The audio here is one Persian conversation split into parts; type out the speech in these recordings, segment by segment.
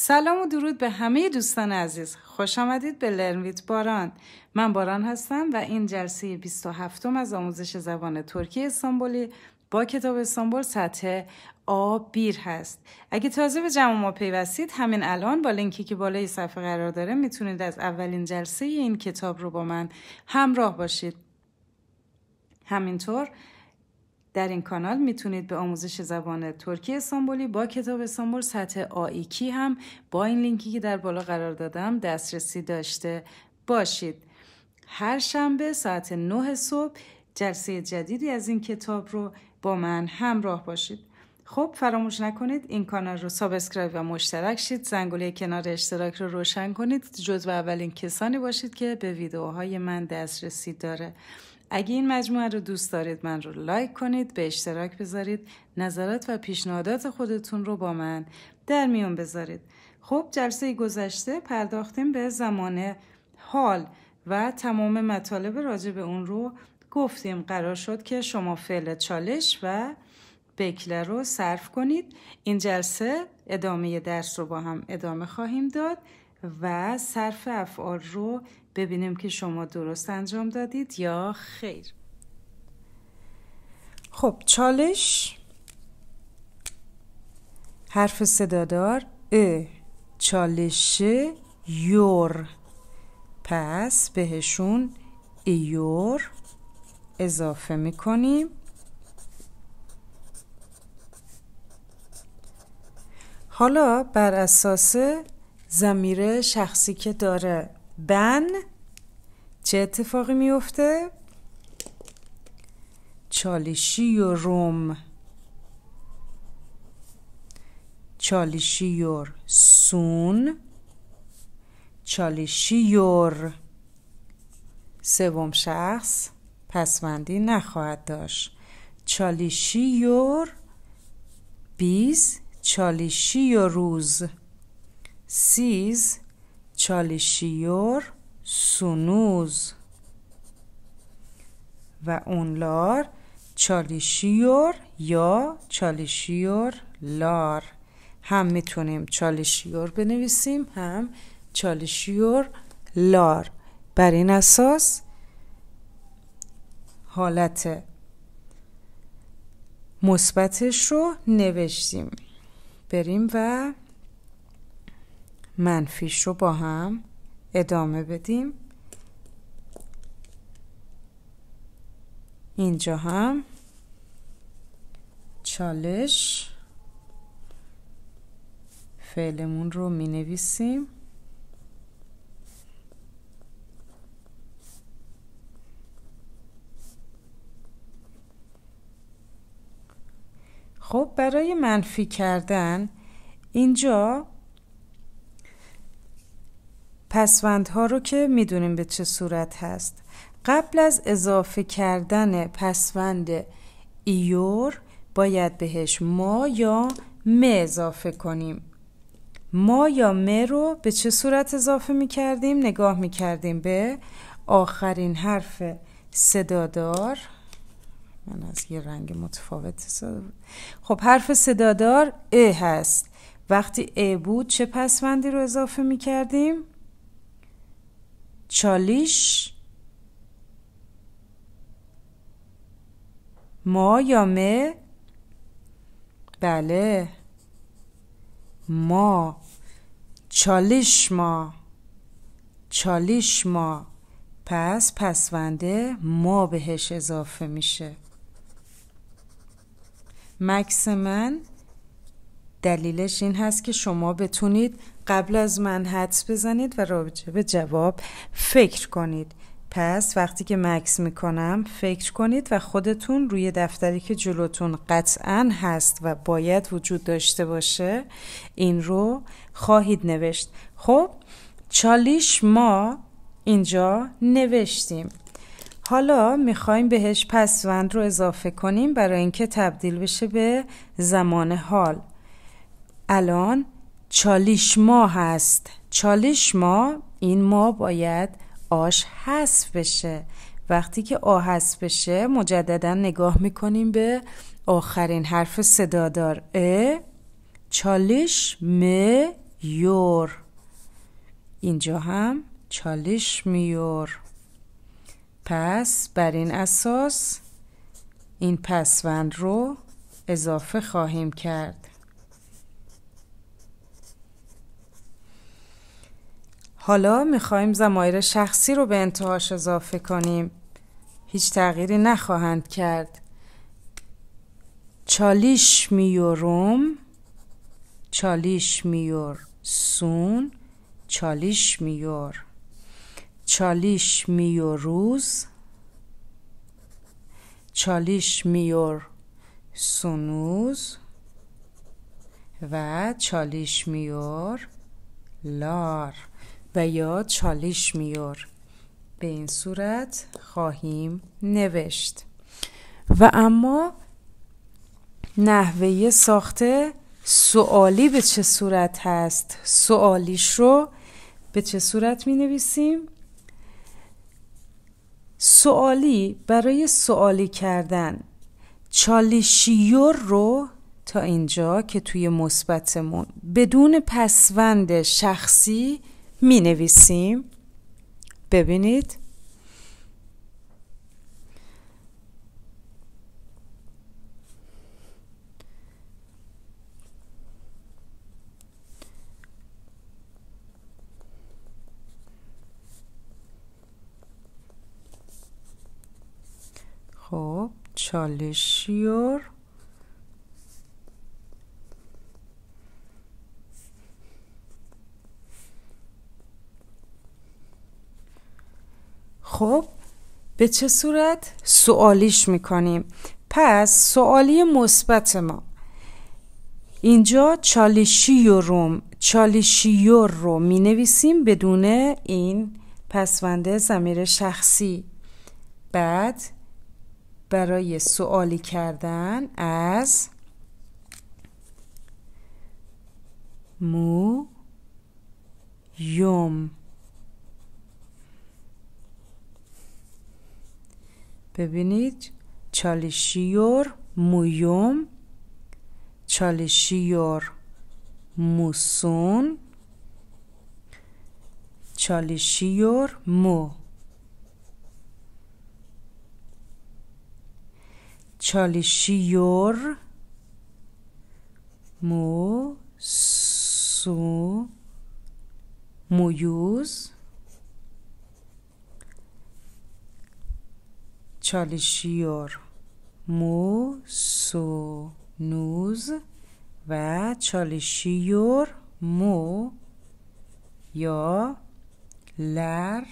سلام و درود به همه دوستان عزیز خوش آمدید به لرنویت باران من باران هستم و این جلسه 27 از آموزش زبان ترکی استانبولی با کتاب استانبول سطح آبیر بیر هست اگه تازه به جمع ما پیوستید همین الان با لینکی که بالای صفحه قرار داره میتونید از اولین جلسه این کتاب رو با من همراه باشید همینطور در این کانال میتونید به آموزش زبان ترکی استانبولی با کتاب استانبول سطح آیکی هم با این لینکی که در بالا قرار دادم دسترسی داشته باشید. هر شنبه ساعت 9 صبح جلسه جدیدی از این کتاب رو با من همراه باشید. خب فراموش نکنید این کانال رو سابسکرایب و مشترک شید زنگوله کنار اشتراک رو روشن کنید جزو اولین کسانی باشید که به ویدیوهای من دسترسی داره اگه این مجموعه رو دوست دارید من رو لایک کنید به اشتراک بذارید نظرات و پیشنهادات خودتون رو با من در میون بذارید خب جلسه گذشته پرداختیم به زمان حال و تمام مطالب راجع به اون رو گفتیم قرار شد که شما فعل چالش و بکله رو صرف کنید این جلسه ادامه درس رو با هم ادامه خواهیم داد و صرف افعال رو ببینیم که شما درست انجام دادید یا خیر خب چالش حرف صدادار ا چالش یور پس بهشون ایور اضافه میکنیم حالا بر اساس زمیره شخصی که داره بن چه اتفاقی میفته؟ چالشی و روم یور سون یور سوم شخص پسمندی نخواهد داشت یور بیز چالشی روز سیز چالشیور سونوز و اونلار چالشیور یا چالشیور لار هم میتونیم چالشیور بنویسیم هم چالشیور لار بر این اساس حالت مثبتش رو نوشتیم بریم و منفیش رو با هم ادامه بدیم اینجا هم چالش فعلمون رو می نویسیم خب برای منفی کردن اینجا پسوندها رو که میدونیم به چه صورت هست قبل از اضافه کردن پسوند ایور باید بهش ما یا م اضافه کنیم ما یا م رو به چه صورت اضافه می کردیم؟ نگاه می کردیم به آخرین حرف صدادار من از یه رنگ متفاوت خب حرف صدادار ا هست وقتی ا بود چه پسوندی رو اضافه می کردیم؟ چالیش ما یا مه بله ما چالیش ما چالیش ما پس پسونده ما بهش اضافه میشه مکس من دلیلش این هست که شما بتونید قبل از من حدس بزنید و راجع به جواب فکر کنید پس وقتی که مکس میکنم فکر کنید و خودتون روی دفتری که جلوتون قطعا هست و باید وجود داشته باشه این رو خواهید نوشت خب چالیش ما اینجا نوشتیم حالا میخوایم بهش پسوند رو اضافه کنیم برای اینکه تبدیل بشه به زمان حال الان چالیش ما هست چالیش ما این ما باید آش حذف بشه وقتی که آ حذف بشه مجددا نگاه میکنیم به آخرین حرف صدادار ا چالیش م اینجا هم چالیش میور پس بر این اساس این پسوند رو اضافه خواهیم کرد حالا میخواهیم زمایر شخصی رو به انتهاش اضافه کنیم هیچ تغییری نخواهند کرد چالیش میوروم چالیش میور سون چالیش میور چالیش میوروز چالیش میور سونوز و چالیش میور لار و یا چالش میور به این صورت خواهیم نوشت و اما نحوه ساخته سوالی به چه صورت هست سوالیش رو به چه صورت می نویسیم سوالی برای سوالی کردن چالشیور رو تا اینجا که توی مثبتمون بدون پسوند شخصی می نویسیم ببینید خب چالشیور خب به چه صورت سوالیش میکنیم پس سوالی مثبت ما اینجا روم چالیشیور رو می نویسیم بدون این پسونده زمیر شخصی بعد برای سوالی کردن از مو یوم ببینید چالشیور مویوم چالشیور موسون چالشیور مو چالشیور مو سو مویوز چالشیور مو سو نوز و چالشیور مو یا لر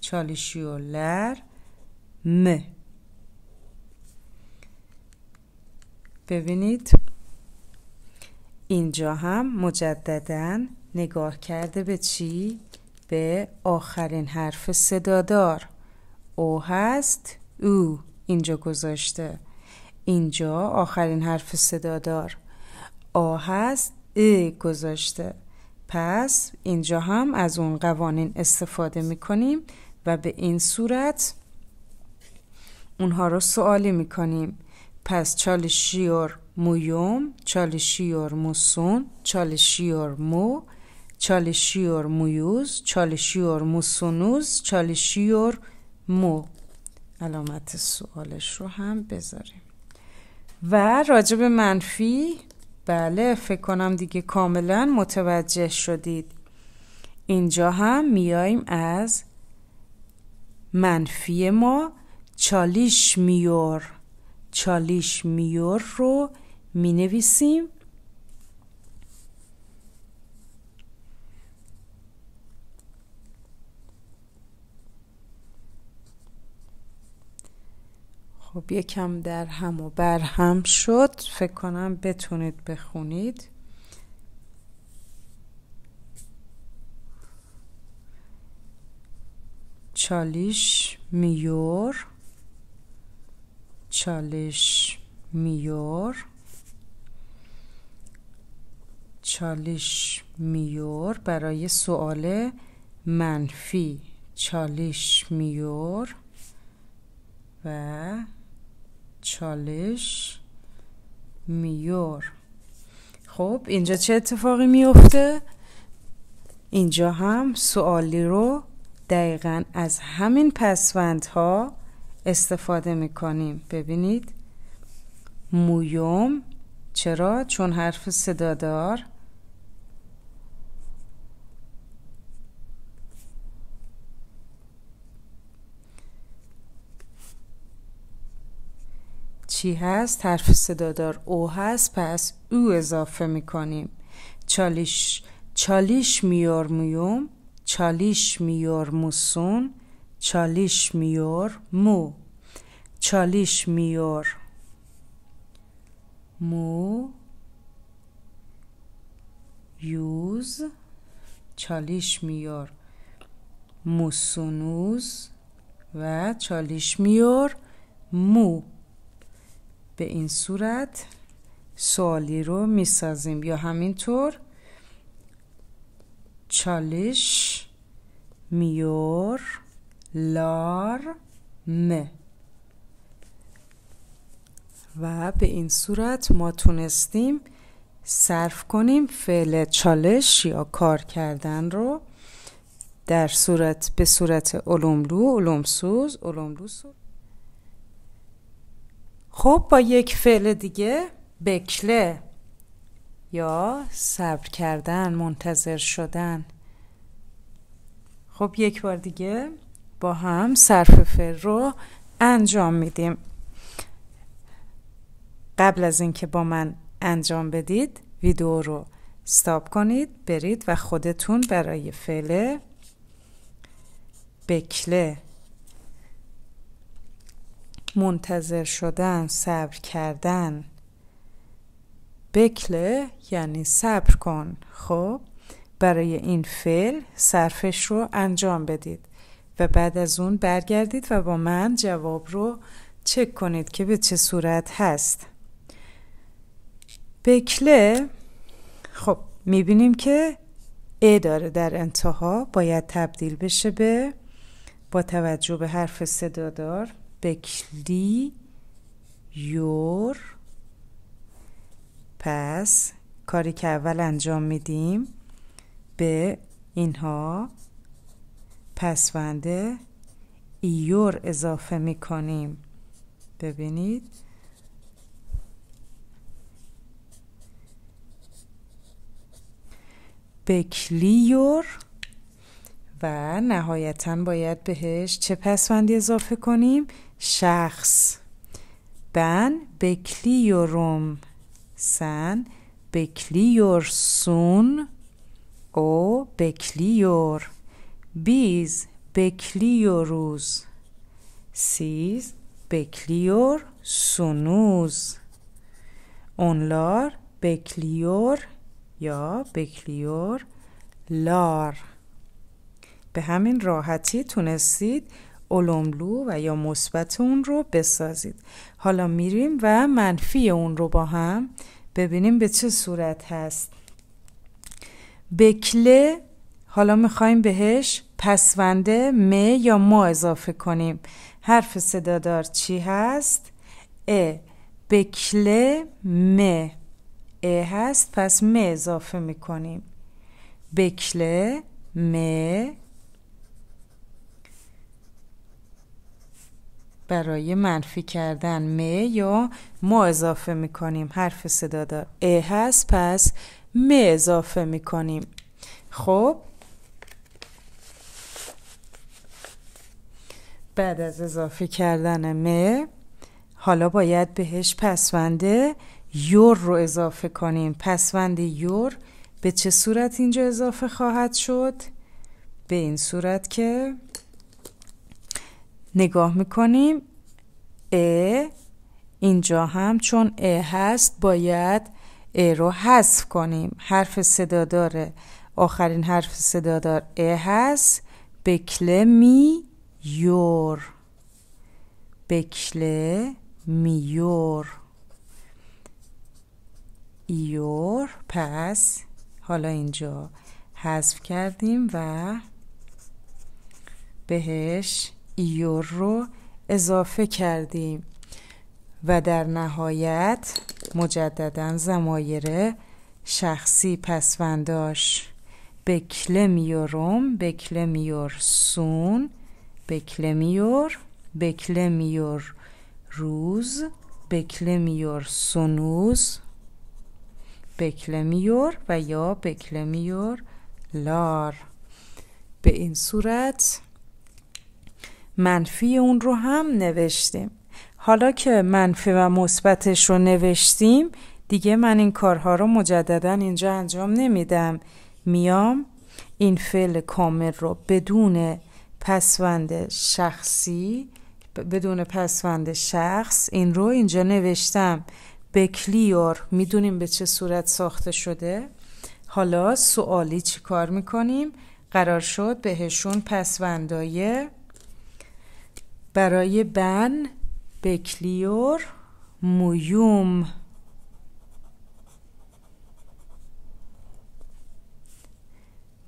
چالشیور لر م ببینید اینجا هم مجددا نگاه کرده به چی؟ به آخرین حرف صدادار او هست او اینجا گذاشته اینجا آخرین حرف صدادار آ هست ای گذاشته پس اینجا هم از اون قوانین استفاده میکنیم و به این صورت اونها رو سوالی میکنیم پس چالشیور مویوم چالشیور موسون چالشیور مو چالشیور مویوز چالشیور موسونوز چالشیور مو علامت سوالش رو هم بذاریم و راجب منفی بله فکر کنم دیگه کاملا متوجه شدید اینجا هم میاییم از منفی ما چالیش میور چالیش میور رو می نویسیم خب یکم در هم و بر هم شد فکر کنم بتونید بخونید چالیش میور چالیش میور چالیش میور برای سوال منفی چالیش میور و چالش میور خب اینجا چه اتفاقی میفته؟ اینجا هم سوالی رو دقیقا از همین ها استفاده میکنیم ببینید مویوم چرا؟ چون حرف صدادار چی هست حرف صدادار او هست پس او اضافه میکنیم چالیش چالیش میوم چالیش موسون چالیش میور مو چالیش میور مو یوز چالیش میور موسونوز و چالیش میور مو به این صورت سوالی رو میسازیم یا همینطور چالش میور لار م و به این صورت ما تونستیم صرف کنیم فعل چالش یا کار کردن رو در صورت به صورت علوملو علومسوز علوملوسوز خب با یک فعل دیگه بکله یا صبر کردن منتظر شدن خب یک بار دیگه با هم صرف فعل رو انجام میدیم قبل از اینکه با من انجام بدید ویدیو رو استاپ کنید برید و خودتون برای فعل بکله منتظر شدن صبر کردن بکله یعنی صبر کن خب برای این فعل صرفش رو انجام بدید و بعد از اون برگردید و با من جواب رو چک کنید که به چه صورت هست بکله خب میبینیم که ا داره در انتها باید تبدیل بشه به با توجه به حرف صدادار بکلی یور پس کاری که اول انجام میدیم به اینها پسونده ایور اضافه میکنیم ببینید بکلیور و نهایتا باید بهش چه پسوندی اضافه کنیم شخص بن بکلیورم سن سون او بکلیور بیز بکلیوروز سیز بکلیور سونوز اونلار بکلیور یا بکلیور لار به همین راحتی تونستید علوملو و یا مثبت اون رو بسازید حالا میریم و منفی اون رو با هم ببینیم به چه صورت هست بکله حالا میخوایم بهش پسونده م یا ما اضافه کنیم حرف صدادار چی هست؟ ا بکله م ا هست پس م اضافه میکنیم بکله م برای منفی کردن م یا ما اضافه می کنیم حرف صدادار ا هست پس م اضافه کنیم خب بعد از اضافه کردن م حالا باید بهش پسوند یور رو اضافه کنیم پسوند یور به چه صورت اینجا اضافه خواهد شد؟ به این صورت که نگاه میکنیم ا اینجا هم چون ا هست باید ا رو حذف کنیم حرف صدادار آخرین حرف صدادار ا هست بکله می یور بکله یور یور پس حالا اینجا حذف کردیم و بهش یور رو اضافه کردیم و در نهایت مجددا زمایر شخصی پسونداش بکلمیورم بکلمیور سون بکلمیور بکلمیور روز بکلمیور سونوز بکلمیور و یا بکلمیور لار به این صورت منفی اون رو هم نوشتیم حالا که منفی و مثبتش رو نوشتیم دیگه من این کارها رو مجددا اینجا انجام نمیدم میام این فعل کامل رو بدون پسوند شخصی بدون پسوند شخص این رو اینجا نوشتم به کلیور میدونیم به چه صورت ساخته شده حالا سوالی چی کار میکنیم قرار شد بهشون پسوندای برای بن بکلیور مویوم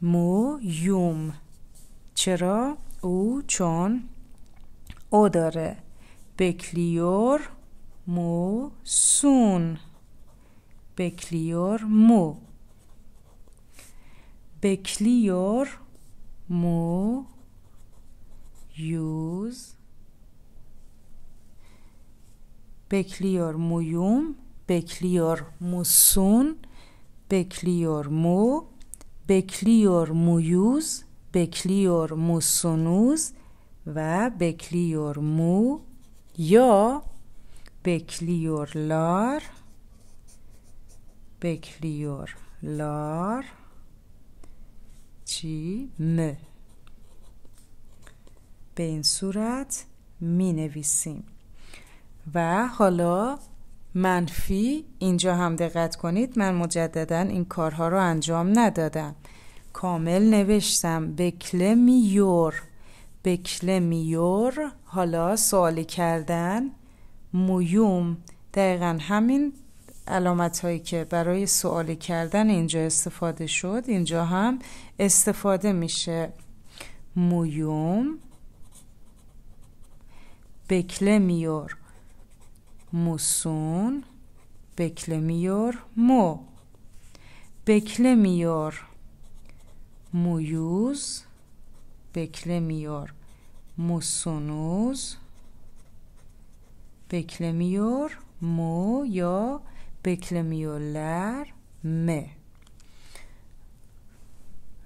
مویوم چرا او چون او داره بکلیور مو سون بکلیور مو بکلیور مو یوز بکلیور مویوم بکلیور موسون بکلیور مو بکلیور مویوز بکلیور موسونوز و بکلیور مو یا بکلیور لار بکلیور لار چی م به این صورت می نویسیم و حالا منفی اینجا هم دقت کنید من مجددا این کارها رو انجام ندادم کامل نوشتم بکلمیور بکلمیور حالا سوالی کردن مویوم دقیقا همین علامت هایی که برای سوالی کردن اینجا استفاده شد اینجا هم استفاده میشه مویوم بکلمیور موسون بکلمیار مو بکلمیار مویوز بکلمیار موسونوز بکلمیار مو یا بکلمیولر م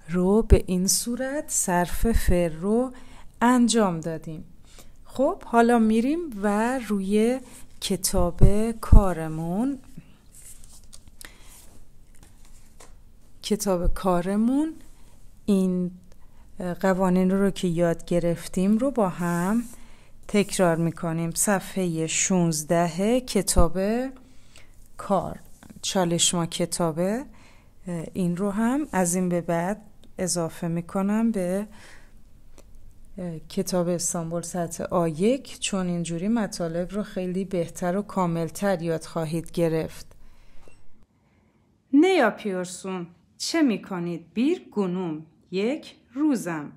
رو به این صورت صرف فر رو انجام دادیم خب حالا میریم و روی کتاب کارمون کتاب کارمون این قوانین رو که یاد گرفتیم رو با هم تکرار میکنیم صفحه 16 کتاب کار چالش ما کتابه این رو هم از این به بعد اضافه میکنم به کتاب استانبول سطح یک چون اینجوری مطالب رو خیلی بهتر و کاملتر یاد خواهید گرفت نیا پیورسون چه میکنید بیر گنوم یک روزم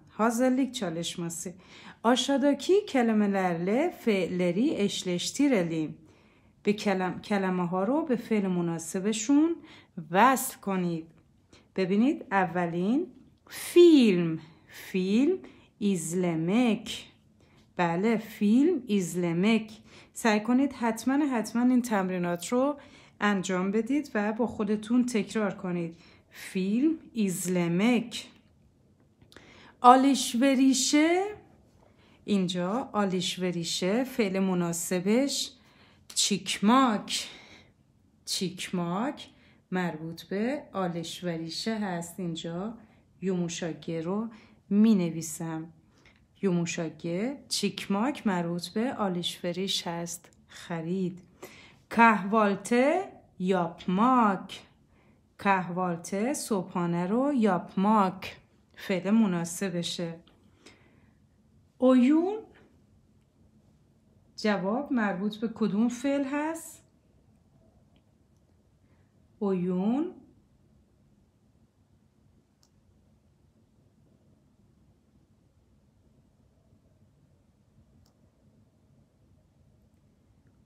آشاداکی کلمه لرله فعلری اشلشتی رلیم به کلم... کلمه ها رو به فعل مناسبشون وصل کنید ببینید اولین فیلم فیلم ایزلمک بله فیلم ایزلمک سعی کنید حتما حتما این تمرینات رو انجام بدید و با خودتون تکرار کنید فیلم ایزلمک آلیشوریشه اینجا آلیشوریشه فعل مناسبش چیکماک چیکماک مربوط به آلشوریشه هست اینجا رو می نویسم یوموشاگه چیکماک مربوط به فریش هست خرید کهوالته یاپماک کهوالته صبحانه رو یاپماک فعل مناسبشه اویون جواب مربوط به کدوم فعل هست؟ اویون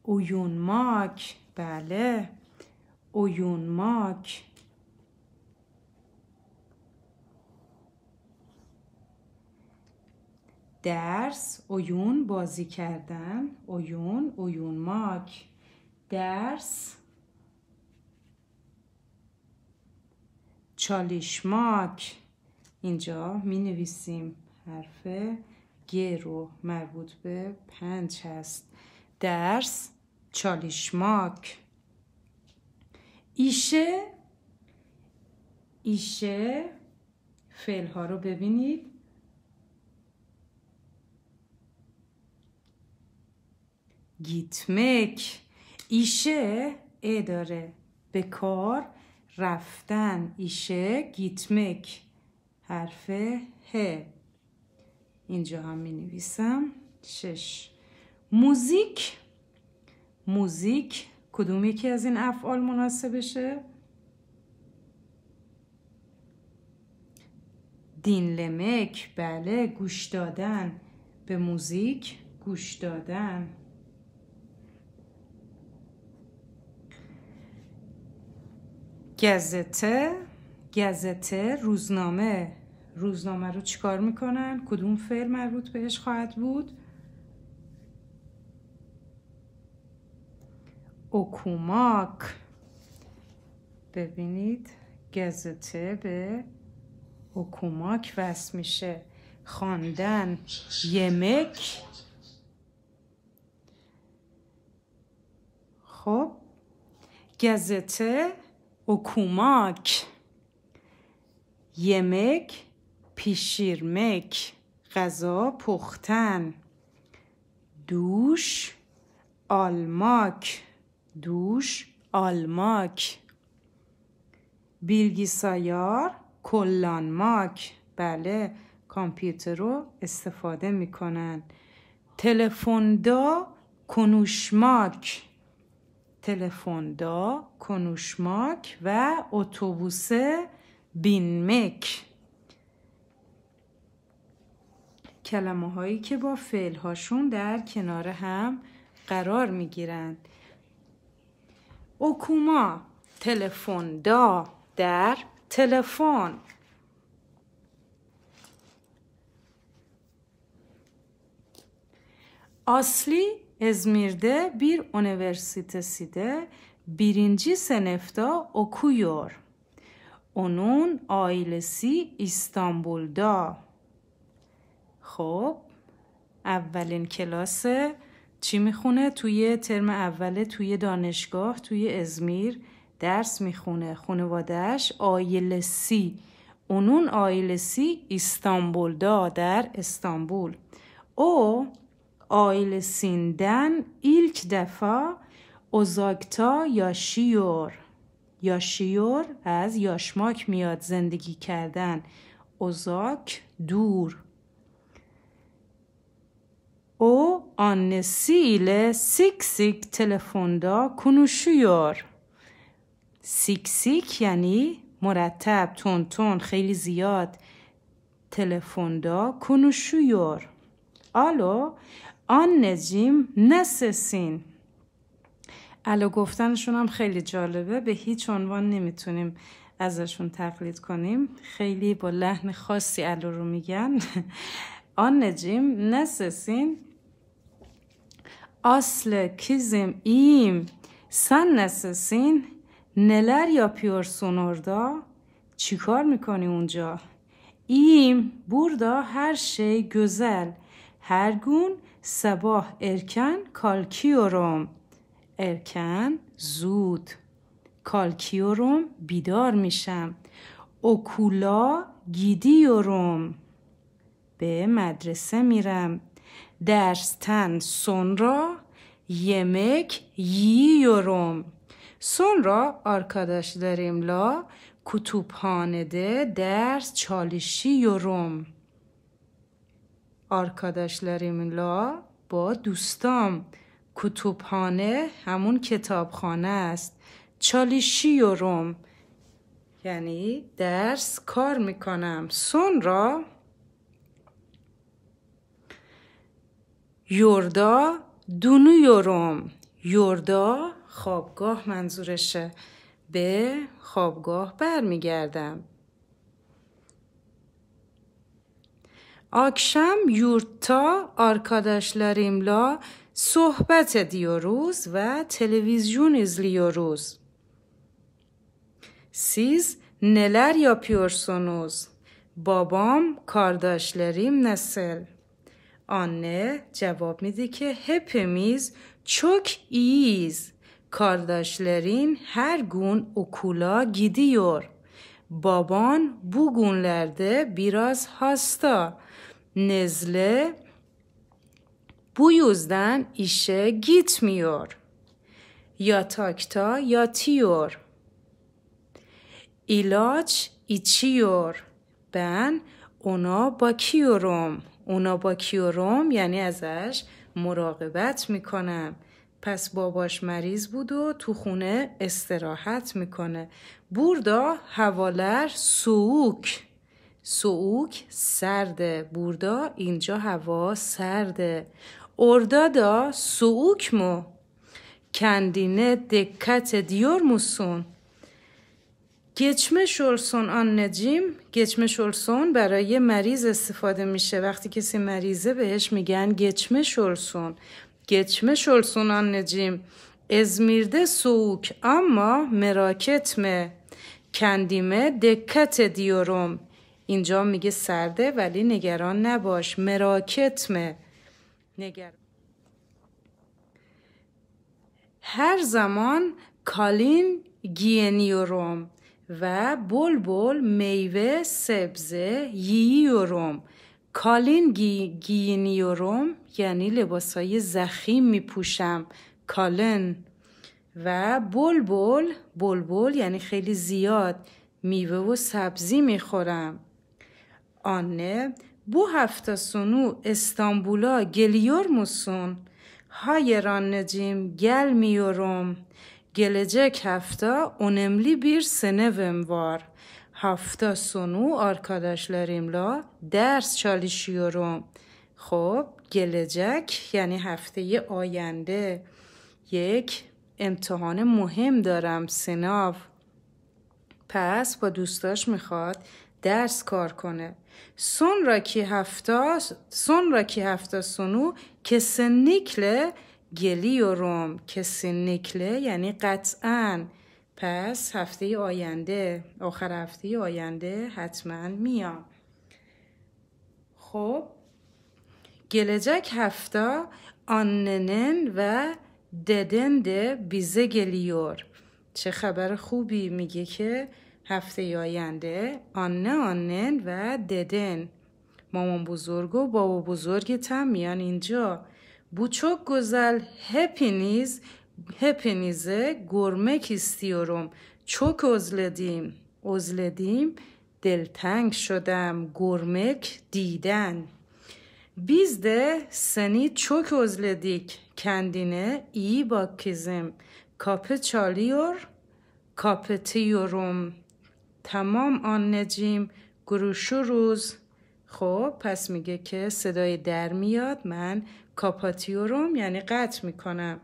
اویون ماک بله اویون ماک درس اویون بازی کردن اویون اویون ماک درس ماک اینجا می نویسیم حرف گ رو مربوط به پنج هست درس چالیشماک ایشه ایشه فعل ها رو ببینید گیتمک ایشه ا داره به کار رفتن ایشه گیتمک حرفه ه اینجا هم می نویسم شش موزیک موزیک کدوم یکی از این افعال مناسبشه دین لمک بله گوش دادن به موزیک گوش دادن گزته گزته روزنامه روزنامه رو چیکار میکنن کدوم فعل مربوط بهش خواهد بود اوکوماک ببینید گزته به اوکوماک وست میشه خواندن یمک خب گزته اوکوماک یمک پیشیرمک غذا پختن دوش آلماک دوش almak. Bilgisayar کلانماک، بله کامپیوتر رو استفاده میکنن تلفندا کنوشماک تلفندا کنوشماک و اتوبوس بینمک کلمه هایی که با فعل هاشون در کنار هم قرار می گیرند اوکوما تلفن دا در تلفن اصلی ازمیرده بیر اونیورسیته سیده بیرینجی سنفتا اوکویور اونون آیلسی استانبول دا خب اولین کلاس چی میخونه توی ترم اوله توی دانشگاه توی ازمیر درس میخونه خانوادهش آیل سی اونون آیل سی ایستانبولدا در استانبول او آیل سیندن ایلک دفا اوزاکتا یا شیور یا شیور از یاشماک میاد زندگی کردن اوزاک دور او سیک سیک sik دا کنوشویار سیک سیک یعنی مرتب تون تون خیلی زیاد تلفوندا کنوشویور آلو آن نجیم نسسین الو گفتنشون هم خیلی جالبه به هیچ عنوان نمیتونیم ازشون تقلید کنیم خیلی با لحن خاصی الو رو میگن آن نجیم نسسین aslı ایم؟ سن sen نلر یا پیور orada چیکار میکنی اونجا ایم بوردا هر شی گزل هر سباه ارکن کالکیورم ارکن زود کالکیورم بیدار میشم اوکولا گیدیورم به مدرسه میرم درستن سونرا یمک ییورم سونرا آرکاداش داریم لا درس چالشی یورم. آرکاداش داریم لا با دوستام کتوبخانه همون کتابخانه است چالشی یورم. یعنی درس کار میکنم سونرا را یوردا دونو یورم یوردا خوابگاه منظورشه به خوابگاه برمیگردم آکشم یورتا لاریملا صحبت دیوروز و تلویزیون نلر یا یا بابام بابام کارداشلریم نسل. Anne cevap midi ki hepimiz çok iyiyiz. Kardeşlerin her gün okula gidiyor. Baban bugünlerde biraz hasta. Nezle bu yüzden işe gitmiyor. Yatakta yatıyor. İlaç içiyor. Ben ona bakıyorum. اونا با کیوروم یعنی ازش مراقبت میکنم پس باباش مریض بود و تو خونه استراحت میکنه بوردا حوالر سوک سوک سرده بوردا اینجا هوا سرده اردادا سوک مو کندینه دکت دیور موسون گچمش اولسون آن نجیم گچمش اولسون برای مریض استفاده میشه وقتی کسی مریضه بهش میگن گچمش اولسون گچمش اولسون آن نجیم ازمیرده سوک اما مراکتمه کندیمه دکت دیورم اینجا میگه سرده ولی نگران نباش مراکتمه نگران هر زمان کالین گینیوروم و بلبل میوه سبزه یییورم کالین گی، گینیورم یعنی لباسای زخیم میپوشم کالن و بلبل بلبل یعنی خیلی زیاد میوه و سبزی میخورم آنه بو هفته سنو استانبولا گلیور موسون های نجیم گل میورم Gelecek hafta önemli bir sınavım var. Hafta sonu arkadaşlarımla ders çalışıyorum. خب گلجک یعنی هفته آینده یک امتحان مهم دارم سناف پس با دوستاش میخواد درس کار کنه سون را کی هفته سون را کی هفته که سنیکله گلیوروم کسی نکله یعنی قطعا پس هفته آینده آخر هفته آینده حتما میام خب گلجک هفته آننن و ددند بیزه گلیور چه خبر خوبی میگه که هفته آینده آنه آنن و ددن مامان بزرگ و بابا بزرگ تم میان اینجا بوچوک گزل هپینیز هپینیزه گرمک کستیورم چوک ازلدیم ازلدیم دلتنگ شدم گرمک دیدن بیزده سنی چوک ازلدیک کندینه ای باکیزم. کزم کاپ چالیور کاپ تمام آن نجیم گروشو روز خب پس میگه که صدای در میاد من کاپاتیوروم یعنی قطع میکنم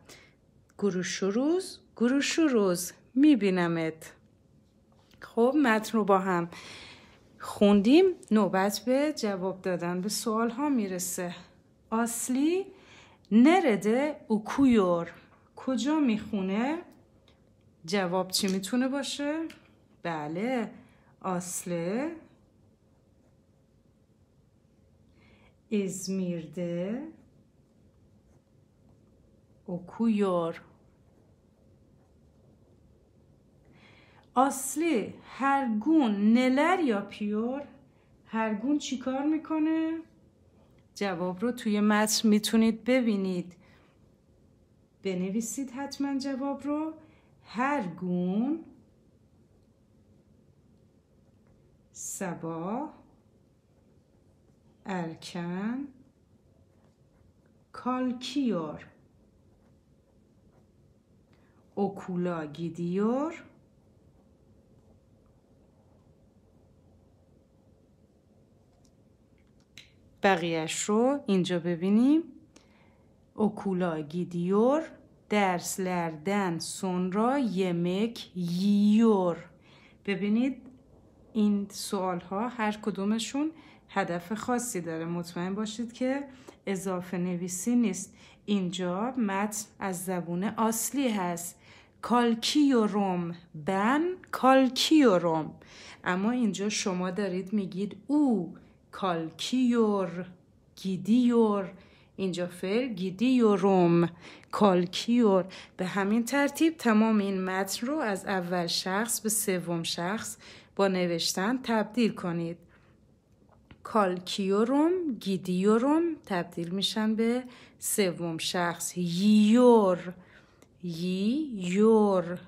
گروشوروز گروشوروز میبینمت خب متن رو با هم خوندیم نوبت به جواب دادن به سوال ها میرسه آسلی نرده اوکویور کجا میخونه جواب چی میتونه باشه بله آسله ازمیرده کویور اصلی هر گون نلر یا پیور هر گون چیکار میکنه جواب رو توی متن میتونید ببینید بنویسید حتما جواب رو هر گون سبا ارکن کالکیور okula gidiyor. بقیهش رو اینجا ببینیم okula درس لردن سونرا یمک yiyor ببینید این سوال ها هر کدومشون هدف خاصی داره مطمئن باشید که اضافه نویسی نیست اینجا متن از زبون اصلی هست کالکیوروم بن کالکیوروم اما اینجا شما دارید میگید او کالکیور گیدیور اینجا فعل گیدیوروم کالکیور به همین ترتیب تمام این متن رو از اول شخص به سوم شخص با نوشتن تبدیل کنید کالکیوروم گیدیوروم تبدیل میشن به سوم شخص یور یی یور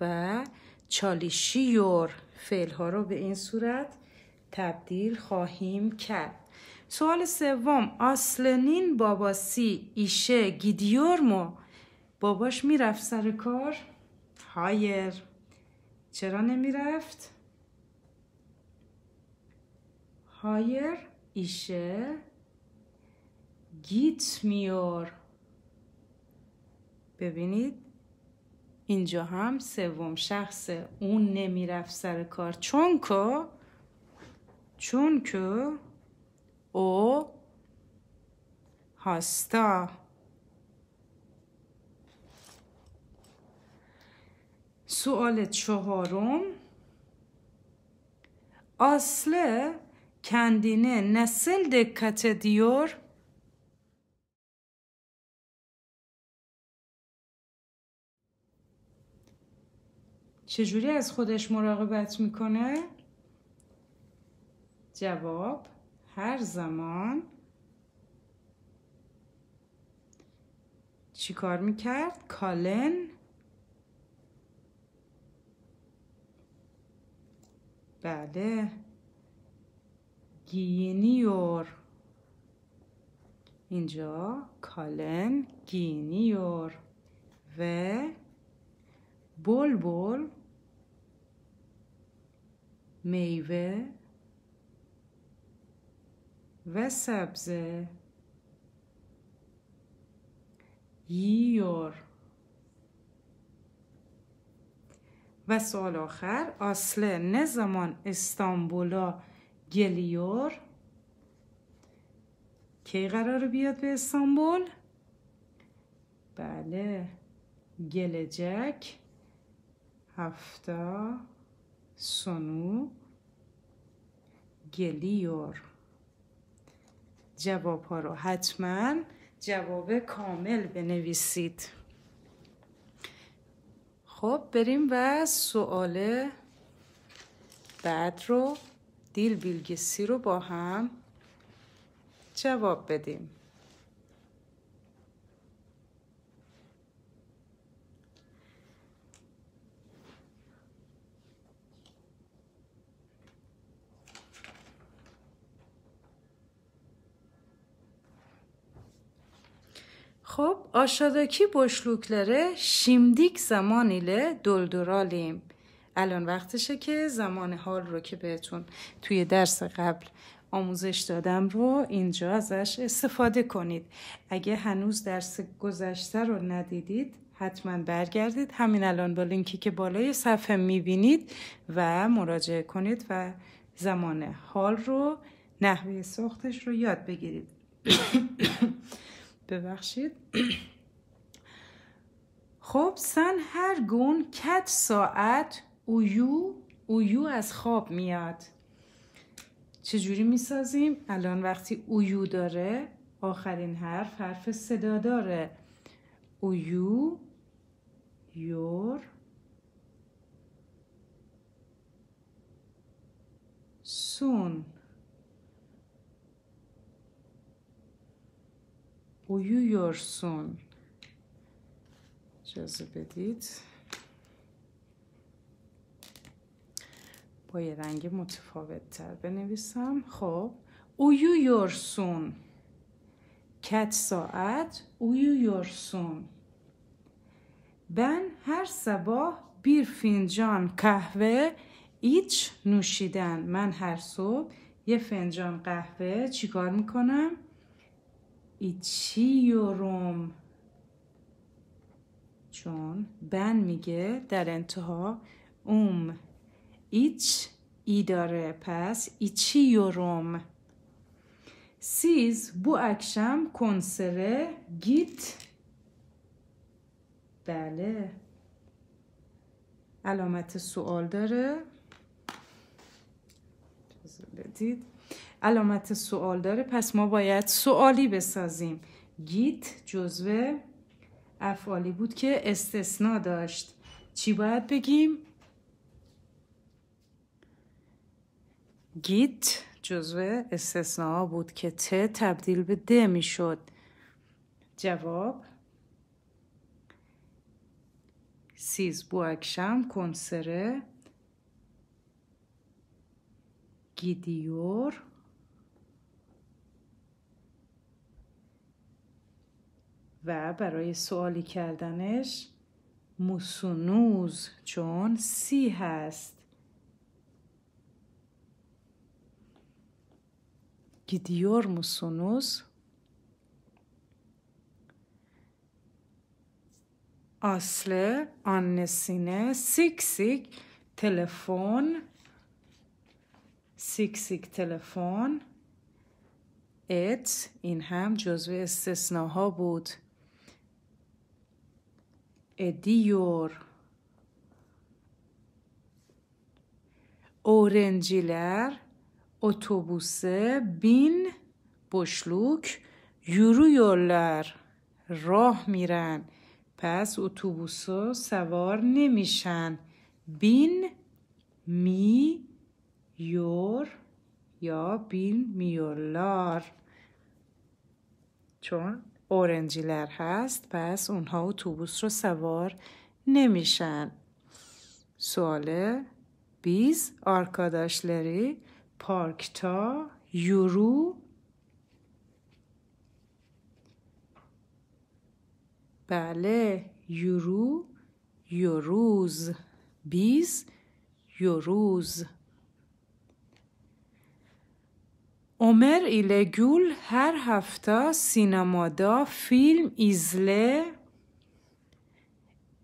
و چالیشی یور فعل ها رو به این صورت تبدیل خواهیم کرد سوال سوم آسلنین باباسی ایشه گیدیورمو باباش میرفت سر کار هایر چرا نمیرفت هایر ایشه گیت میور ببینید اینجا هم سوم شخص اون نمیرفت سر کار چون که چون که او هاستا سوال چهارم اصل کندینه نسل دکت دیور چجوری از خودش مراقبت میکنه؟ جواب هر زمان چی کار میکرد؟ کالن بله گینیور اینجا کالن گینیور و بول میوه و سبزه یور و سال آخر اصل نه زمان استانبولا گلیور کی قرار بیاد به استانبول بله گلجک هفته سنو گلیور جواب ها رو حتما جواب کامل بنویسید خب بریم و سوال بعد رو دیل بیلگسی رو با هم جواب بدیم خب آشادکی بشلوکلره شیمدیک زمان دلدرالیم الان وقتشه که زمان حال رو که بهتون توی درس قبل آموزش دادم رو اینجا ازش استفاده کنید. اگه هنوز درس گذشته رو ندیدید حتما برگردید همین الان با لینکی که بالای صفحه میبینید و مراجعه کنید و زمان حال رو نحوه سختش رو یاد بگیرید ببخشید خب سن هر گون کت ساعت اویو اویو از خواب میاد چجوری میسازیم؟ الان وقتی اویو داره آخرین حرف حرف صدا داره اویو یور سون uyuyorsun. دید با یه رنگ متفاوت تر بنویسم خب اویویورسون کت ساعت اویویورسون من هر صبح بیر فینجان قهوه ایچ نوشیدن من هر صبح یه فنجان قهوه چیکار میکنم یورم چون بن میگه در انتها اوم ایچ ای داره پس یورم سیز بو اکشم کنسره گیت بله علامت سوال داره بدید علامت سوال داره پس ما باید سوالی بسازیم گیت جزوه افعالی بود که استثنا داشت چی باید بگیم؟ گیت جزوه استثناء بود که ت تبدیل به د میشد جواب سیز بو اکشم کنسره گیدیور و برای سوالی کردنش موسونوز چون سی هست گیدیور موسونوز اصل آنسینه سیک سیک تلفن سیک سیک تلفن ات این هم جزو استثناها بود ediyor. Öğrenciler otobüse بین، boşluk yürüyorlar. راه میرن پس اتوبوسا سوار نمیشن بین می یور یا بین میولار چون اورنجیلر هست پس اونها اتوبوس رو سوار نمیشن سوال بیز آرکاداشلری پارکتا یورو بله یورو یوروز بیز یوروز عمر ایلگول هر هفته سینمادا فیلم ایزله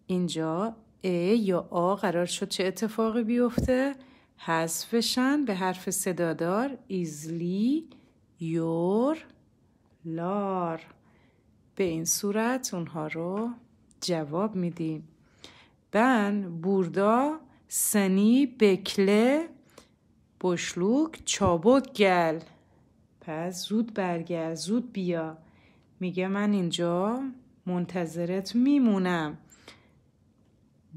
اینجا ا یا آ قرار شد چه اتفاقی بیفته حذفشن به حرف صدادار ایزلی یور لار به این صورت اونها رو جواب میدیم بن بوردا سنی بکله بشلوک چابک گل پس زود برگرد زود بیا میگه من اینجا منتظرت میمونم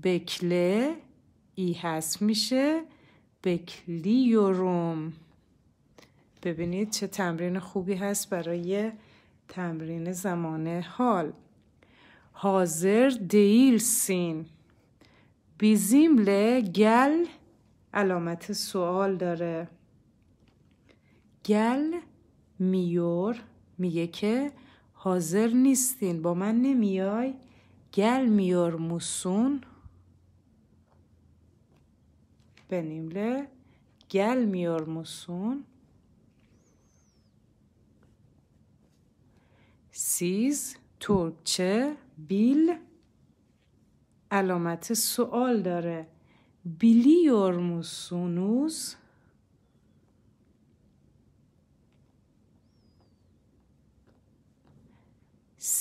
بکله ای هست میشه بکلیوروم ببینید چه تمرین خوبی هست برای تمرین زمان حال حاضر دیل سین بیزیمله گل علامت سوال داره گل میور میگه که حاضر نیستین با من نمیای گل میور موسون بنیمله گل میور موسون سیز ترکچه بیل علامت سوال داره بیلیور موسونوز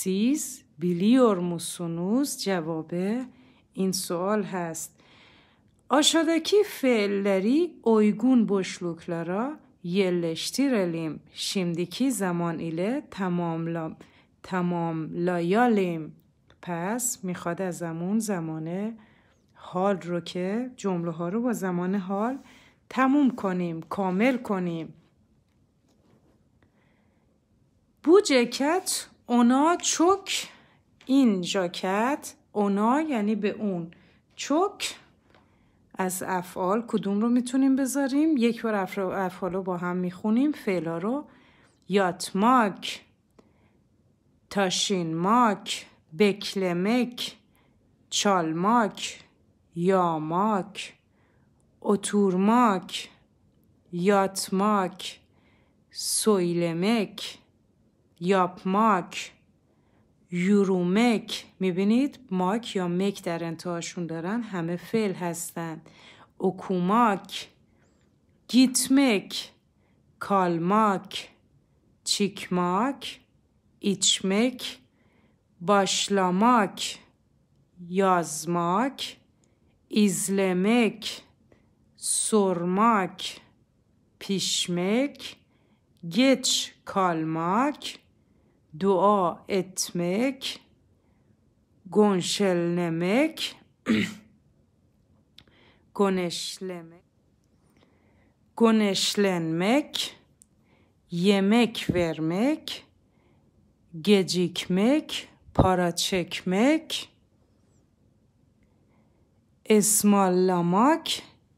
سیز بیلیور جواب این سوال هست آشادکی فعلری اویگون بوشلوکلارا یلشتیرلیم شیمدیکی زمان ایله تمام, لا... تمام لایالیم پس میخواد از زمان زمان حال رو که جمله ها رو با زمان حال تموم کنیم کامل کنیم جکت اونا چک این جاکت اونا یعنی به اون چک از افعال کدوم رو میتونیم بذاریم یک بار افعال رو با هم میخونیم فعلا رو یاتماک تاشینماک بکلمک چالماک یاماک اتورماک یاتماک سویلمک yapmak, یورومک میبینید ماک یا مک در انتهاشون دارن همه فعل هستن اوکوماک گیتمک کالماک چیکماک ایچمک باشلاماک یازماک ایزلمک سرماک پیشمک گچ کالماک دعا اتمک گنشلنمک نمک گنشلمک گنشلنمک یمک ورمک گجیکمک پاراچکمک اسمالاماک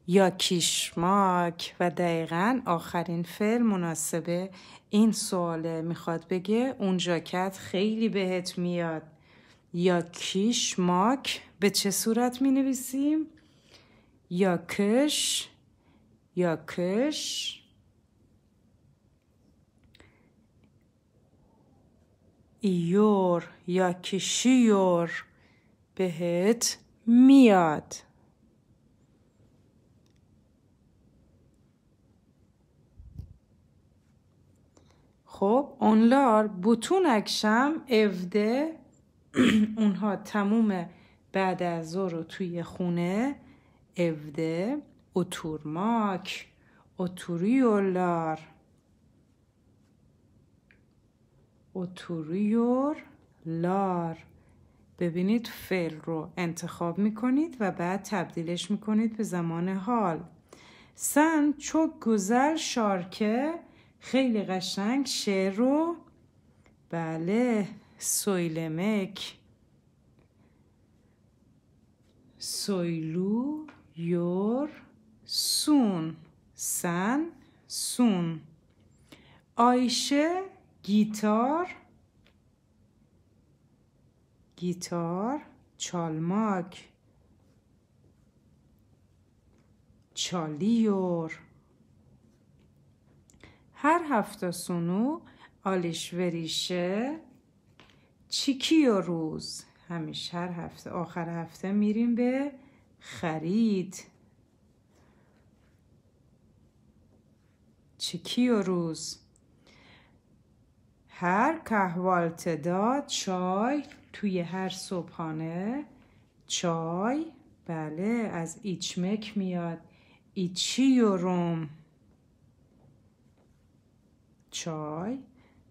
یا کیشماک و دقیقا آخرین فعل مناسبه این سواله میخواد بگه اون جاکت خیلی بهت میاد یا کیش ماک به چه صورت می نویسیم یا کش یا کش ایور یا کشیور بهت میاد خب اونلار بوتون اکشم افده اونها تموم بعد از ظهر توی خونه افده اتورماک اتوریولار اتوریور لار ببینید فعل رو انتخاب میکنید و بعد تبدیلش میکنید به زمان حال سن چو گذر شارکه خیلی قشنگ شعر رو بله سویلمک سویلو یور سون سن سون آیشه گیتار گیتار چالماک چالیور هر هفته سونو آلیشوریشه چیکی و روز همیشه هر هفته آخر هفته میریم به خرید چیکی و روز هر داد چای توی هر صبحانه چای بله از ایچمک میاد ایچی و روم چای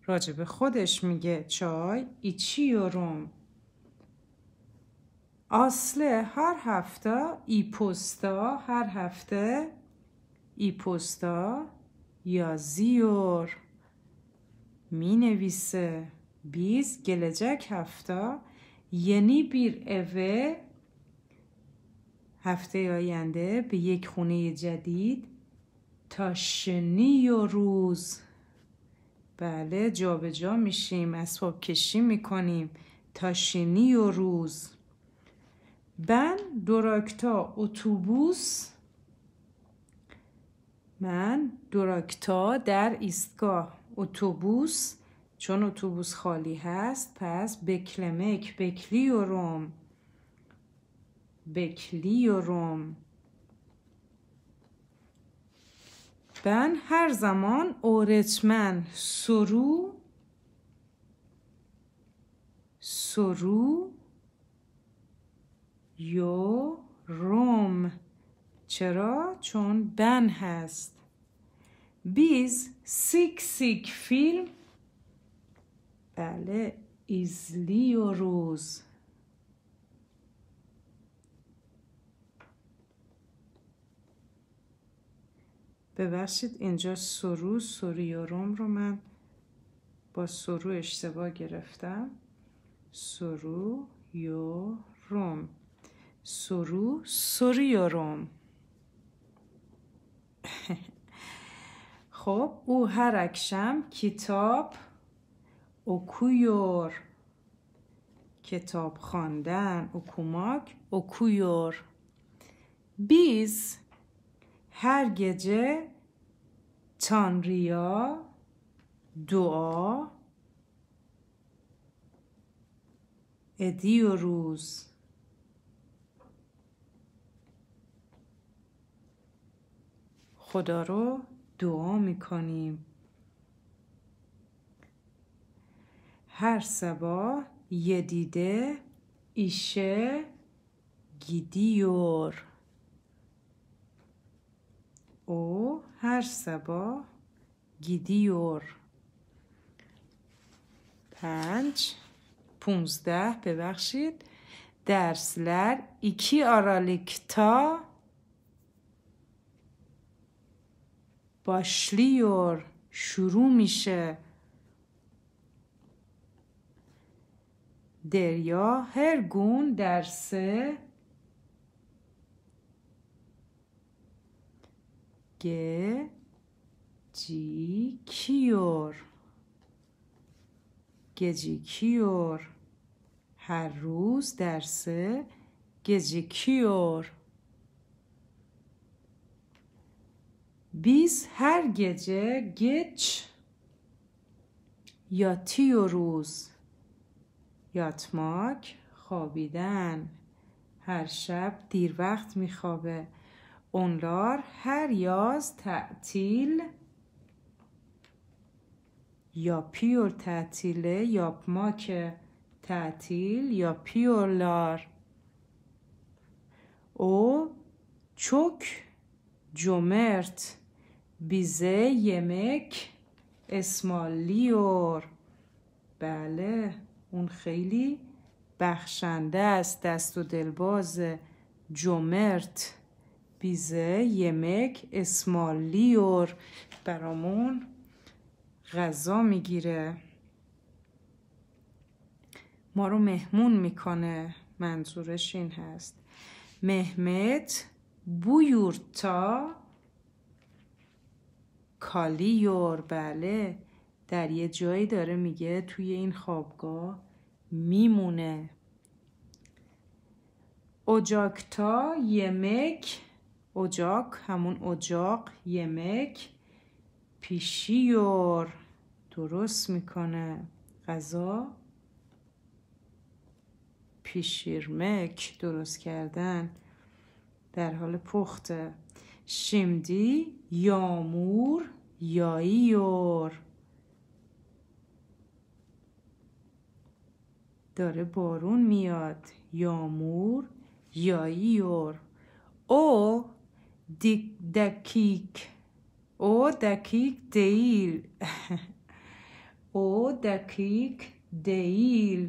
راجب خودش میگه چای روم آسله هر هفته ای پستا هر هفته ای پستا یا زیور می نویسه بیز گلجک هفته یعنی بیر اوه هفته آینده به یک خونه جدید تا شنی و روز بله جابجا جا میشیم اسباب کشی میکنیم تا و روز بن دوراکتا اتوبوس من دوراکتا در ایستگاه اتوبوس چون اتوبوس خالی هست پس بکلمک بکلی و روم بکلی و هر زمان zaman öğretmen سرو soru روم چرا؟ چون بن هست بیز سیک سیک فیلم بله ایزلی و روز ببخشید اینجا سرو سوریوروم رو من با سرو اشتباه گرفتم سرو یوروم سرو سوریوروم خب او هر اکشم کتاب اکویور کتاب خواندن اوکوماک اوکویور بیز هر گجه تان دعا ادی و روز خدا رو دعا میکنیم هر سبا یه دیده ایشه گیدیور هر هر sabah گیدیور پنج پونزده ببخشید درسلر ایکی آرالیکتا باشلیور شروع میشه دریا هر گون درسه گجیکیور کیور هر روز درس کیور بیز هر گجه گچ یاتی و روز یاتماک خوابیدن هر شب دیر وقت میخوابه اونلار هر یاز تعطیل یا پیور تعطیله یا ماک تعطیل یا پیور او چوک جمرت بیزه یمک اسمالیور بله اون خیلی بخشنده است دست و دلباز جمرت بیزه یمک اسمالیور برامون غذا میگیره ما رو مهمون میکنه منظورش این هست مهمت بویورتا کالیور بله در یه جایی داره میگه توی این خوابگاه میمونه اوجاکتا یمک اجاق همون اجاق یمک پیشیور درست میکنه غذا پیشیرمک درست کردن در حال پخته شمدی یامور یاییور داره بارون میاد یامور یاییور او دکیک او دکیک dakik او دکیک دییل دیل،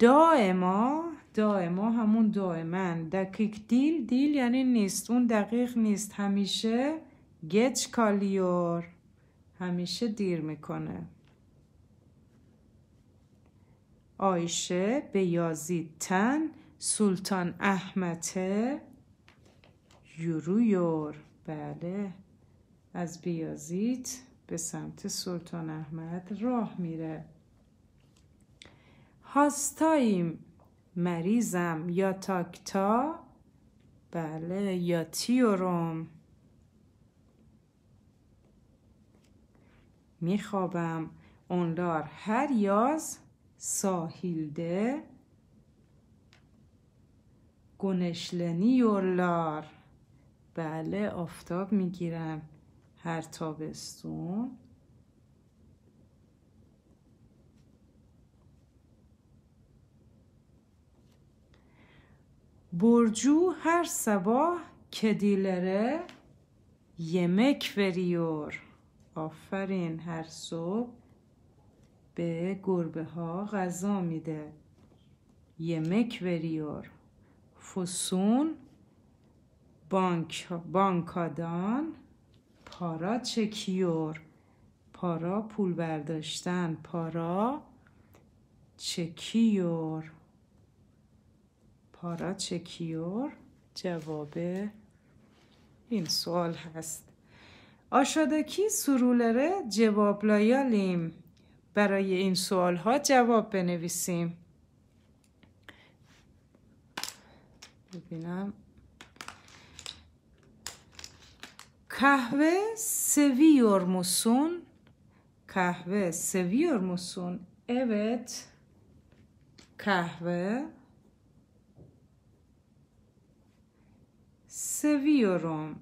دائما دائما همون دائما دکیک دیل دیل یعنی نیست اون دقیق نیست همیشه گچ کالیور همیشه دیر میکنه آیشه به تن سلطان احمته یورویور بله از بیازیت به سمت سلطان احمد راه میره هاستاییم مریضم یا تاکتا بله یا تیورم میخوابم اونلار هر یاز ساحیلده گنشلنی یورلار، بله آفتاب میگیرم هر تابستون برجو هر سباه کدیلره یمک وریور آفرین هر صبح به گربه ها غذا میده یمک وریور فسون بانک بانکادان پارا چکیور پارا پول برداشتن پارا چکیور پارا چکیور جواب این سوال هست آشادکی سرولره جواب لایالیم برای این سوال ها جواب بنویسیم Bebinam. Kahve seviyor musun? Kahve seviyor musun? Evet. Kahve seviyorum.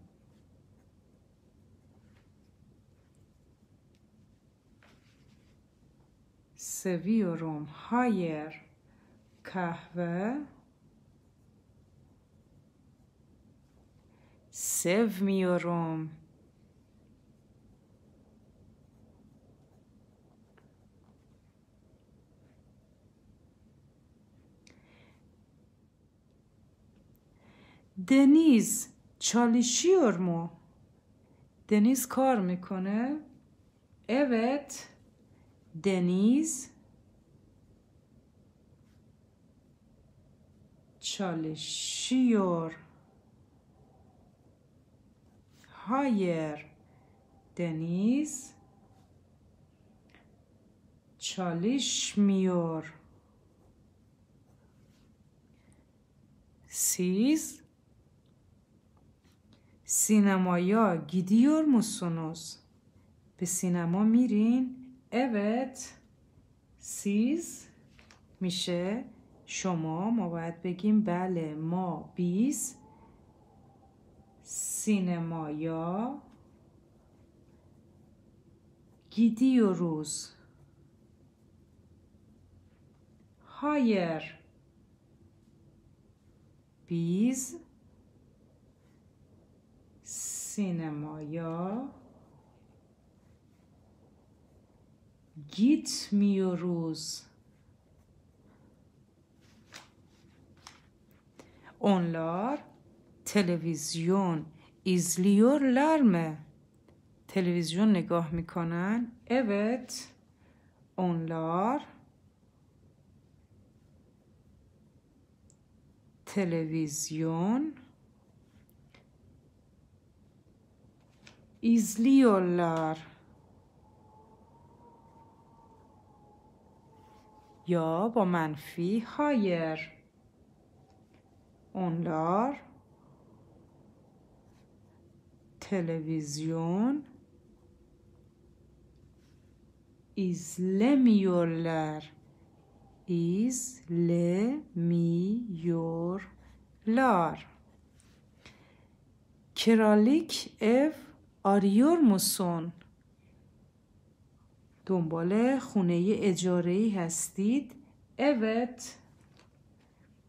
Seviyorum. Hayır. Kahve سو میارم دنیز چالیشی ارمو دنیز کار میکنه اوت دنیز چالشیور هایر دنیز چالیش میور سیز سینمایا گیدیور موسونوز به سینما میرین اوت سیز میشه شما ما باید بگیم بله ما بیست sinemaya gidiyoruz. Hayır. Biz sinemaya gitmiyoruz. Onlar televizyon ایزلیور لرمه تلویزیون نگاه میکنن اوت اونلار تلویزیون ایزلیور لارم یا با منفی هایر اونلار تلویزیون ایز لمیورلر ایز کرالیک اف آریور موسون دنبال خونه اجاره ای هستید اوت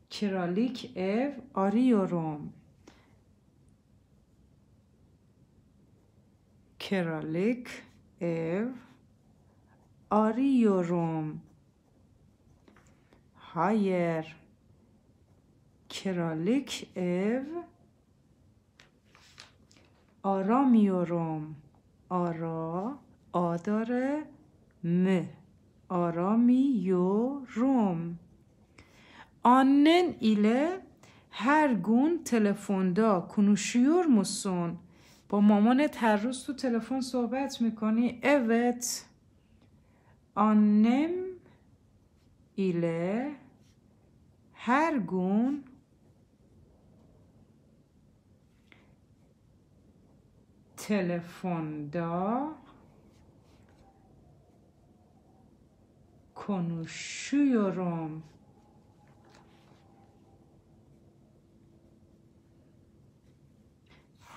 کرالیک اف آریوروم کرالیک اف آریوروم هایر کرالیک اف آرامیوروم آرا آرامی م آرامیوروم آنن ایله هر گون دا کنوشیور موسون. مامان تر روز تو تلفن صحبت میکنی اوت آنم ایله هر گون تلفن دا کنوشویورم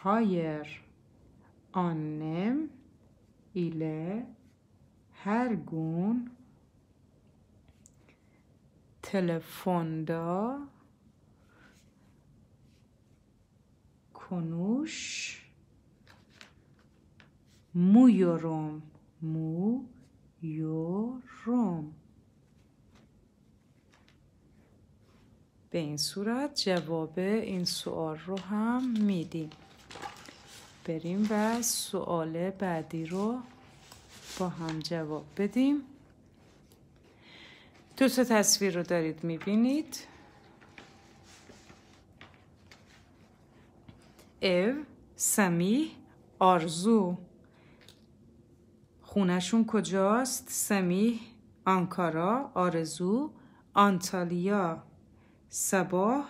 هایر annem ile her gün telefonda konuş muyorum yorum به این صورت جواب این سوال رو هم میدیم بریم و سوال بعدی رو با هم جواب بدیم دو تا تصویر رو دارید میبینید او سمی آرزو خونشون کجاست؟ سمی آنکارا آرزو آنتالیا سباه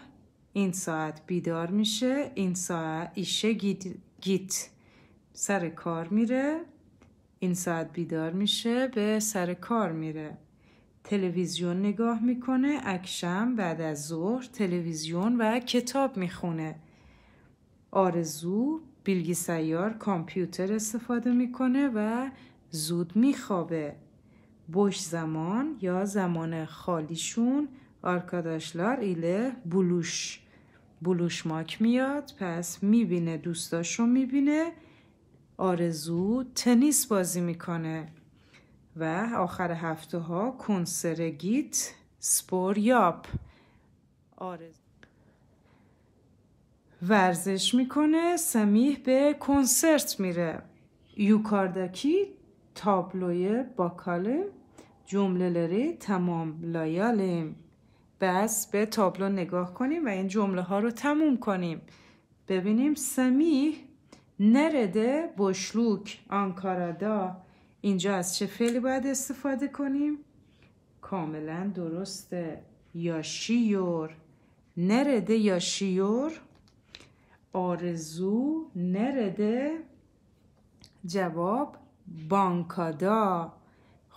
این ساعت بیدار میشه این ساعت ایشه گیت سر کار میره این ساعت بیدار میشه به سر کار میره تلویزیون نگاه میکنه اکشم بعد از ظهر تلویزیون و کتاب میخونه آرزو بیلگی سیار کامپیوتر استفاده میکنه و زود میخوابه بش زمان یا زمان خالیشون آرکاداشلار ایله بلوش بلوشماک میاد پس میبینه دوستاشو میبینه آرزو تنیس بازی میکنه و آخر هفته ها کنسر گیت یاب آرزو ورزش میکنه سمیه به کنسرت میره یوکارداکی تابلوی باکاله جمله لری تمام لایالیم بس به تابلو نگاه کنیم و این جمله ها رو تموم کنیم ببینیم سمیه نرده بشلوک آنکارادا اینجا از چه فعلی باید استفاده کنیم کاملا درسته یاشیور نرده یاشیور آرزو نرده جواب بانکادا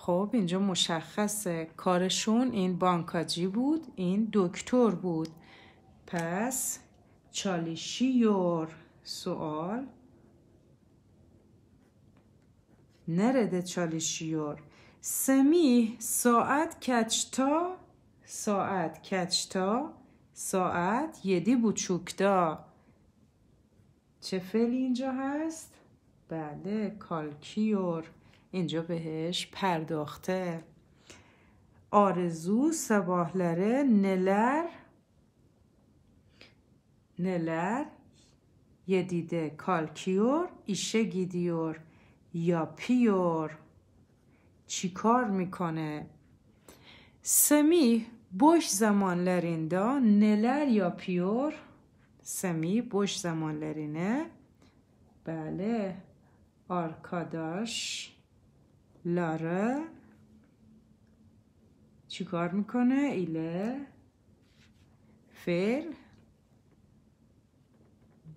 خب اینجا مشخصه کارشون این بانکاجی بود این دکتر بود پس چالیشیور سوال نرده چالیشیور سمی ساعت کچتا ساعت کچتا ساعت یدی بوچوکتا چه فعلی اینجا هست؟ بله کالکیور اینجا بهش پرداخته آرزو سباه نلر نلر یه دیده کالکیور ایشه گیدیور یا پیور چی کار میکنه سمی بوش زمان لریندا نلر یا پیور سمی بش زمان لرینه بله آرکاداش لاره چیکار میکنه ایله فیل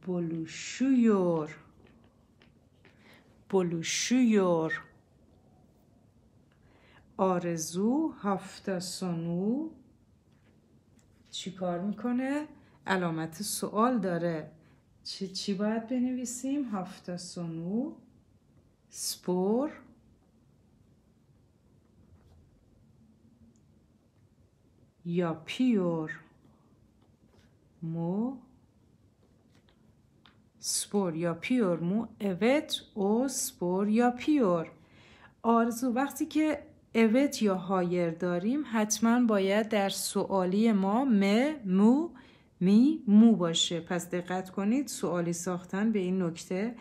بلوشویور بلوشویور آرزو هفته سنو کار میکنه علامت سوال داره چی, چی باید بنویسیم هفته سنو سپور یا پیور مو سپور یا پیور مو او سپور یا پیور آرزو وقتی که اوت یا هایر داریم حتما باید در سوالی ما م مو می مو باشه پس دقت کنید سوالی ساختن به این نکته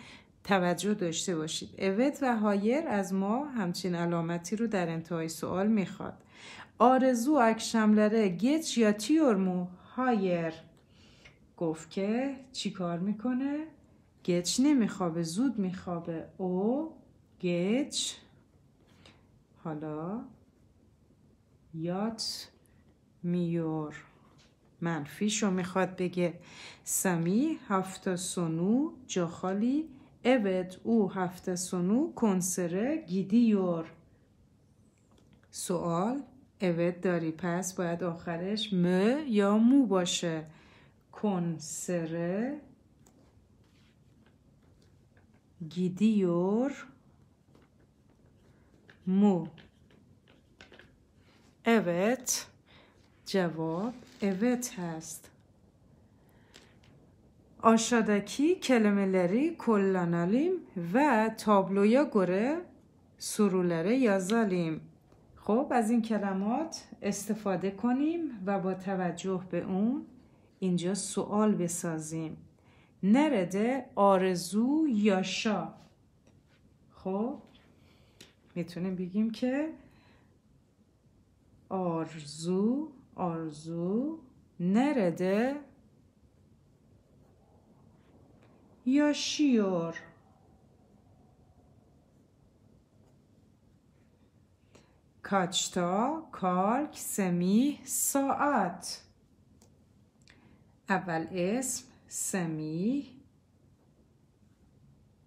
توجه داشته باشید اوت و هایر از ما همچین علامتی رو در انتهای سوال میخواد آرزو اکشملره گچ یا تیورمو هایر گفت که چی کار میکنه؟ گچ نمیخوابه زود میخوابه او گچ حالا یات میور منفیشو میخواد بگه سمی هفته سنو جاخالی اوت او هفته سنو کنسره گیدیور سوال اوت داری پس باید آخرش م یا مو باشه کنسره گیدیور مو اوت جواب اوت هست آشادکی کلملری کلانالیم و تابلویا گره سرولره یازالیم خب از این کلمات استفاده کنیم و با توجه به اون اینجا سوال بسازیم نرده آرزو یا شا خب میتونیم بگیم که آرزو آرزو نرده یا شیور کاچتا کالک سمی ساعت اول اسم سمی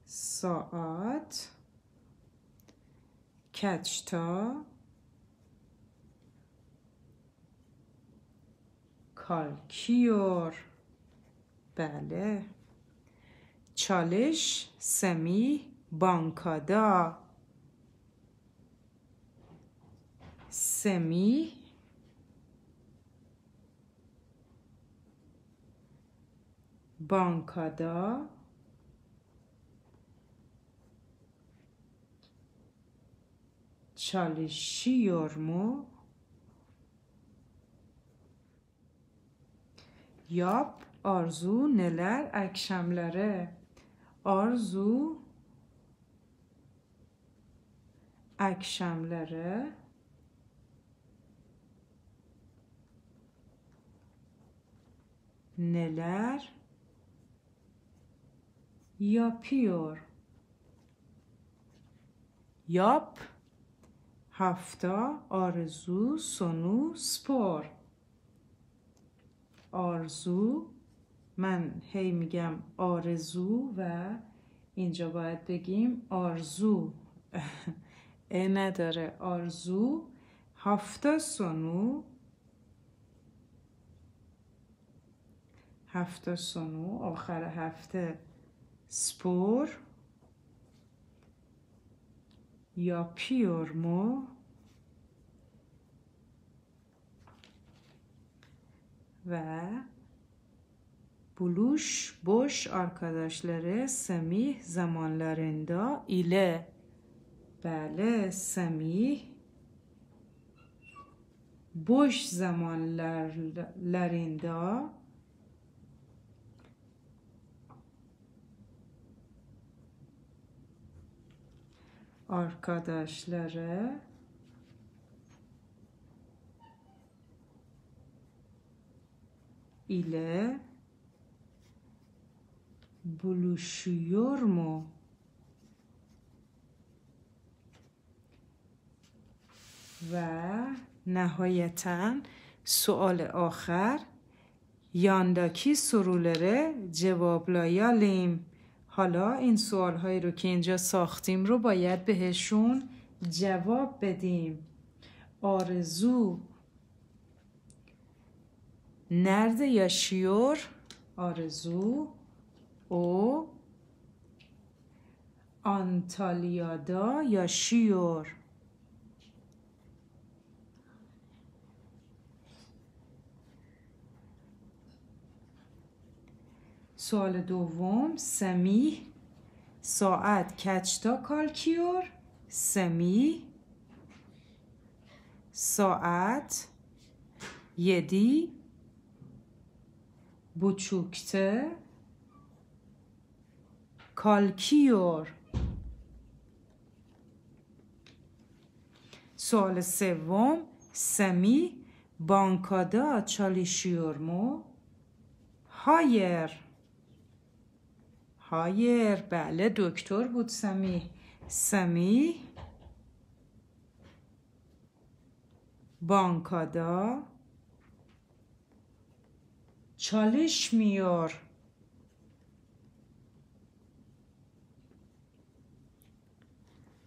ساعت کچتا کالکیور بله چالش سمی بانکادا Semi bankada çalışıyor mu? Yap arzu neler akşamları? Arzu akşamları neler yapıyor yap hafta آرزو sonu سپور، آرزو من هی میگم آرزو و اینجا باید بگیم آرزو ا نداره آرزو هفته سنو هفته سنو آخر هفته سپور یا پیورمو و بلوش بوش آرکاداشلره سمیه زمان ایله بله سمیه بوش زمان آکدش ایله بولوشویور و نهایتا سوال آخر یاندکی سرولره جواب لایالیم. حالا این سوال هایی رو که اینجا ساختیم رو باید بهشون جواب بدیم آرزو نرد یا شیور آرزو او آنتالیادا یا شیور سوال دوم سمی ساعت کچتا کالکیور سمی ساعت یدی بچوکته کالکیور سوال سوم سمی بانکادا چالیشیورمو هایر هایر بله دکتر بود سمی سمی بانکادا چالش میار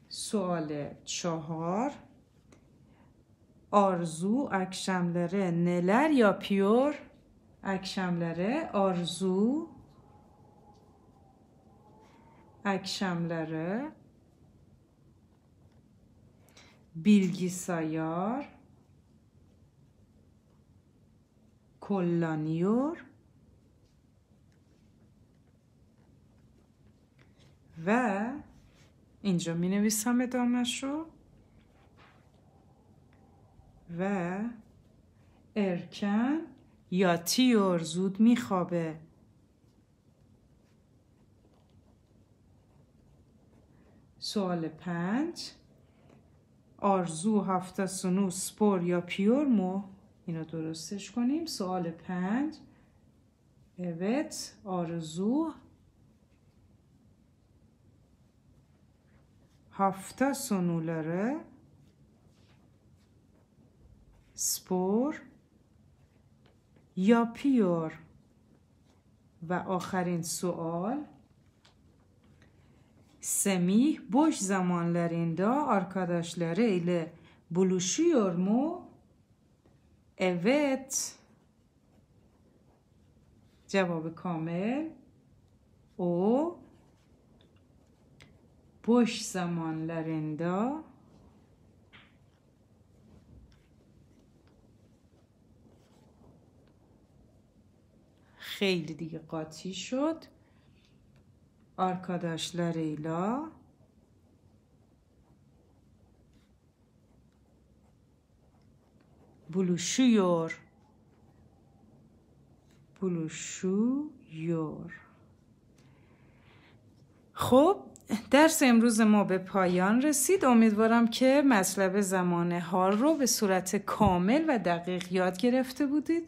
سوال چهار آرزو نلر یا پیور، اکشملره آرزو akşamları bilgisayar kullanıyor و اینجا می نویسم ادامش رو و ارکن یا تیور زود میخوابه سوال پنج آرزو هفته سنو سپور یا پیور مو اینو درستش کنیم سوال پنج اوت آرزو هفته سنو سپور یا پیور و آخرین سوال Semih boş zamanlarında arkadaşları ile buluşuyor mu? Evet. Cevabı kamil. O boş zamanlarında خیلی دیگه قاطی شد arkadaşlarıyla buluşuyor. buluşuyor. خب درس امروز ما به پایان رسید امیدوارم که مطلب زمان حال رو به صورت کامل و دقیق یاد گرفته بودید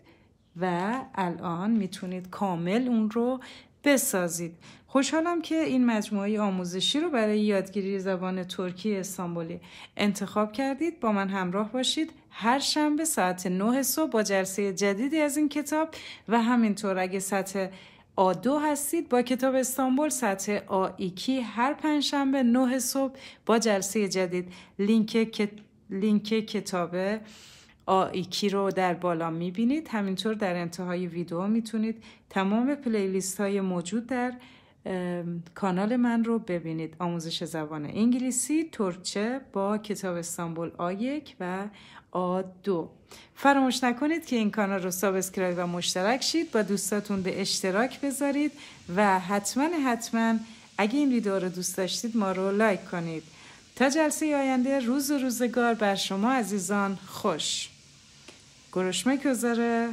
و الان میتونید کامل اون رو بسازید خوشحالم که این مجموعه آموزشی رو برای یادگیری زبان ترکی استانبولی انتخاب کردید با من همراه باشید هر شنبه ساعت 9 صبح با جلسه جدیدی از این کتاب و همینطور اگه سطح آ2 هستید با کتاب استانبول سطح آ2 هر شنبه 9 صبح با جلسه جدید لینک, لینک کتاب آیکی رو در بالا میبینید همینطور در انتهای ویدیو میتونید تمام پلیلیست های موجود در کانال من رو ببینید آموزش زبان انگلیسی ترکچه با کتاب استانبول آ1 و آ2 فراموش نکنید که این کانال رو سابسکرایب و مشترک شید با دوستاتون به اشتراک بذارید و حتما حتما اگه این ویدیو رو دوست داشتید ما رو لایک کنید تا جلسه آینده روز و روزگار بر شما عزیزان خوش Görüşmek üzere.